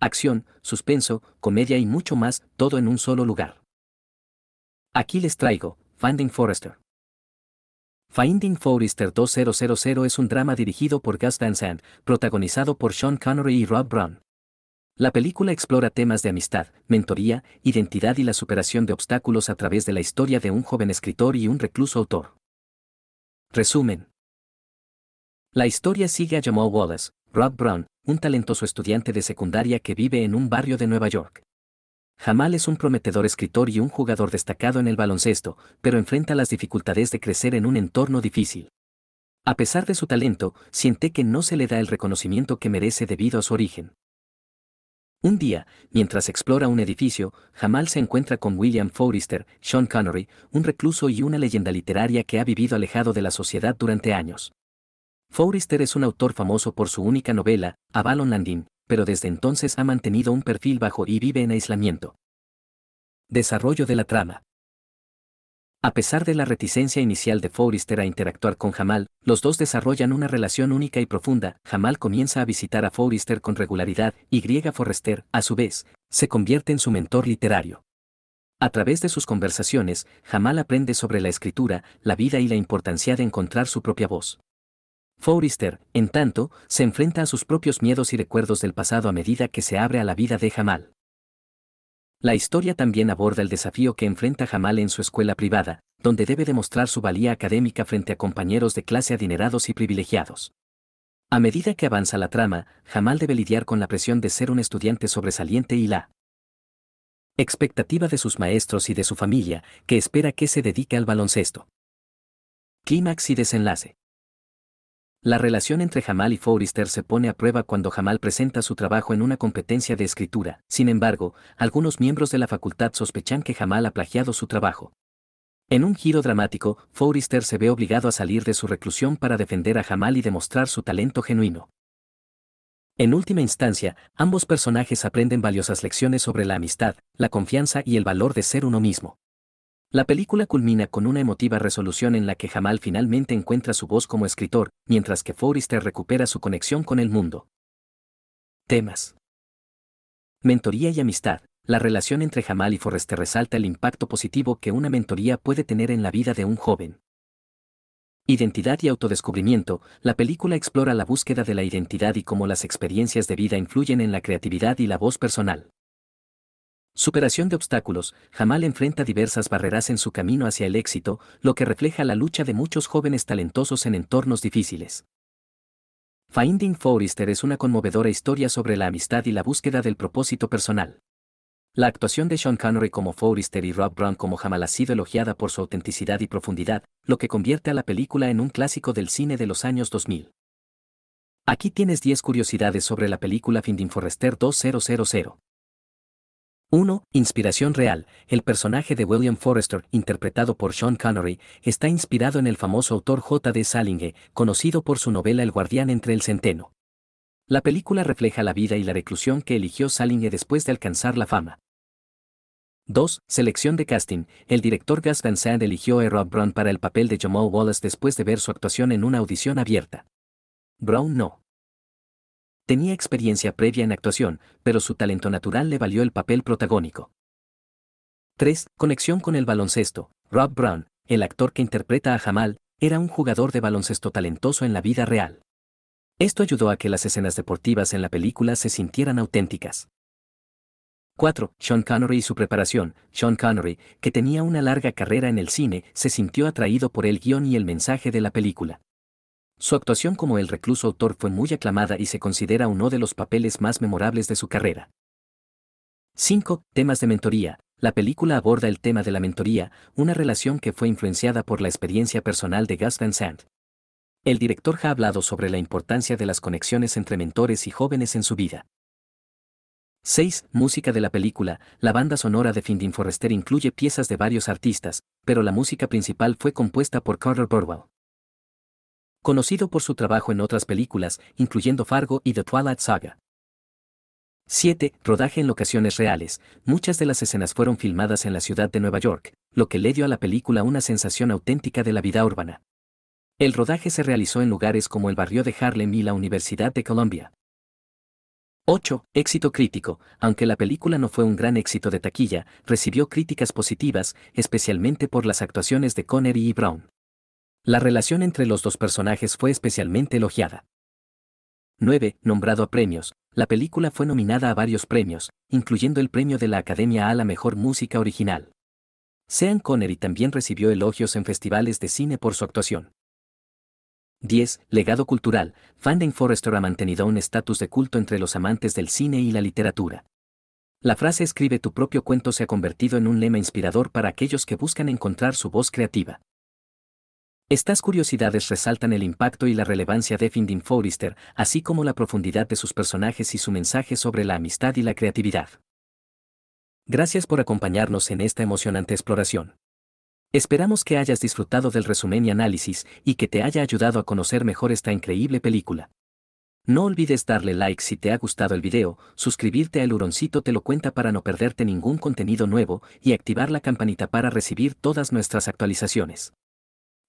acción, suspenso, comedia y mucho más, todo en un solo lugar. Aquí les traigo, Finding Forrester. Finding Forrester 2000 es un drama dirigido por Gus Van Sant, protagonizado por Sean Connery y Rob Brown. La película explora temas de amistad, mentoría, identidad y la superación de obstáculos a través de la historia de un joven escritor y un recluso autor. Resumen. La historia sigue a Jamal Wallace, Rob Brown, un talentoso estudiante de secundaria que vive en un barrio de Nueva York. Jamal es un prometedor escritor y un jugador destacado en el baloncesto, pero enfrenta las dificultades de crecer en un entorno difícil. A pesar de su talento, siente que no se le da el reconocimiento que merece debido a su origen. Un día, mientras explora un edificio, Jamal se encuentra con William Forrester, Sean Connery, un recluso y una leyenda literaria que ha vivido alejado de la sociedad durante años. Forrester es un autor famoso por su única novela, Avalon Landin, pero desde entonces ha mantenido un perfil bajo y vive en aislamiento. Desarrollo de la trama. A pesar de la reticencia inicial de Forrester a interactuar con Jamal, los dos desarrollan una relación única y profunda. Jamal comienza a visitar a Forrester con regularidad y Griega Forrester, a su vez, se convierte en su mentor literario. A través de sus conversaciones, Jamal aprende sobre la escritura, la vida y la importancia de encontrar su propia voz. Forrester, en tanto, se enfrenta a sus propios miedos y recuerdos del pasado a medida que se abre a la vida de Jamal. La historia también aborda el desafío que enfrenta Jamal en su escuela privada, donde debe demostrar su valía académica frente a compañeros de clase adinerados y privilegiados. A medida que avanza la trama, Jamal debe lidiar con la presión de ser un estudiante sobresaliente y la expectativa de sus maestros y de su familia, que espera que se dedique al baloncesto. Clímax y desenlace. La relación entre Jamal y Forrester se pone a prueba cuando Jamal presenta su trabajo en una competencia de escritura. Sin embargo, algunos miembros de la facultad sospechan que Jamal ha plagiado su trabajo. En un giro dramático, Forrester se ve obligado a salir de su reclusión para defender a Jamal y demostrar su talento genuino. En última instancia, ambos personajes aprenden valiosas lecciones sobre la amistad, la confianza y el valor de ser uno mismo. La película culmina con una emotiva resolución en la que Jamal finalmente encuentra su voz como escritor, mientras que Forrester recupera su conexión con el mundo. Temas. Mentoría y amistad. La relación entre Jamal y Forrester resalta el impacto positivo que una mentoría puede tener en la vida de un joven. Identidad y autodescubrimiento. La película explora la búsqueda de la identidad y cómo las experiencias de vida influyen en la creatividad y la voz personal. Superación de obstáculos, Jamal enfrenta diversas barreras en su camino hacia el éxito, lo que refleja la lucha de muchos jóvenes talentosos en entornos difíciles. Finding Forrester es una conmovedora historia sobre la amistad y la búsqueda del propósito personal. La actuación de Sean Connery como Forrester y Rob Brown como Jamal ha sido elogiada por su autenticidad y profundidad, lo que convierte a la película en un clásico del cine de los años 2000. Aquí tienes 10 curiosidades sobre la película Finding Forrester 2000. 1. Inspiración real. El personaje de William Forrester, interpretado por Sean Connery, está inspirado en el famoso autor J.D. Salinger, conocido por su novela El guardián entre el centeno. La película refleja la vida y la reclusión que eligió Salinger después de alcanzar la fama. 2. Selección de casting. El director Gus Van eligió a Rob Brown para el papel de Jamal Wallace después de ver su actuación en una audición abierta. Brown no Tenía experiencia previa en actuación, pero su talento natural le valió el papel protagónico. 3. Conexión con el baloncesto. Rob Brown, el actor que interpreta a Jamal, era un jugador de baloncesto talentoso en la vida real. Esto ayudó a que las escenas deportivas en la película se sintieran auténticas. 4. Sean Connery y su preparación. Sean Connery, que tenía una larga carrera en el cine, se sintió atraído por el guión y el mensaje de la película. Su actuación como el recluso autor fue muy aclamada y se considera uno de los papeles más memorables de su carrera. 5. Temas de mentoría. La película aborda el tema de la mentoría, una relación que fue influenciada por la experiencia personal de Gus Van Sant. El director ha hablado sobre la importancia de las conexiones entre mentores y jóvenes en su vida. 6. Música de la película. La banda sonora de Finding Forrester incluye piezas de varios artistas, pero la música principal fue compuesta por Carter Burwell conocido por su trabajo en otras películas, incluyendo Fargo y The Twilight Saga. 7. Rodaje en locaciones reales. Muchas de las escenas fueron filmadas en la ciudad de Nueva York, lo que le dio a la película una sensación auténtica de la vida urbana. El rodaje se realizó en lugares como el barrio de Harlem y la Universidad de Columbia. 8. Éxito crítico. Aunque la película no fue un gran éxito de taquilla, recibió críticas positivas, especialmente por las actuaciones de Connery y Brown. La relación entre los dos personajes fue especialmente elogiada. 9. Nombrado a premios, la película fue nominada a varios premios, incluyendo el premio de la Academia a la Mejor Música Original. Sean Connery también recibió elogios en festivales de cine por su actuación. 10. Legado cultural. Finding Forrester ha mantenido un estatus de culto entre los amantes del cine y la literatura. La frase escribe tu propio cuento se ha convertido en un lema inspirador para aquellos que buscan encontrar su voz creativa. Estas curiosidades resaltan el impacto y la relevancia de Finding Forrester, así como la profundidad de sus personajes y su mensaje sobre la amistad y la creatividad. Gracias por acompañarnos en esta emocionante exploración. Esperamos que hayas disfrutado del resumen y análisis y que te haya ayudado a conocer mejor esta increíble película. No olvides darle like si te ha gustado el video, suscribirte al Huroncito te lo cuenta para no perderte ningún contenido nuevo y activar la campanita para recibir todas nuestras actualizaciones.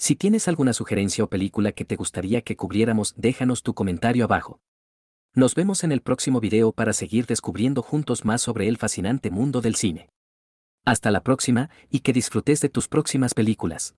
Si tienes alguna sugerencia o película que te gustaría que cubriéramos, déjanos tu comentario abajo. Nos vemos en el próximo video para seguir descubriendo juntos más sobre el fascinante mundo del cine. Hasta la próxima y que disfrutes de tus próximas películas.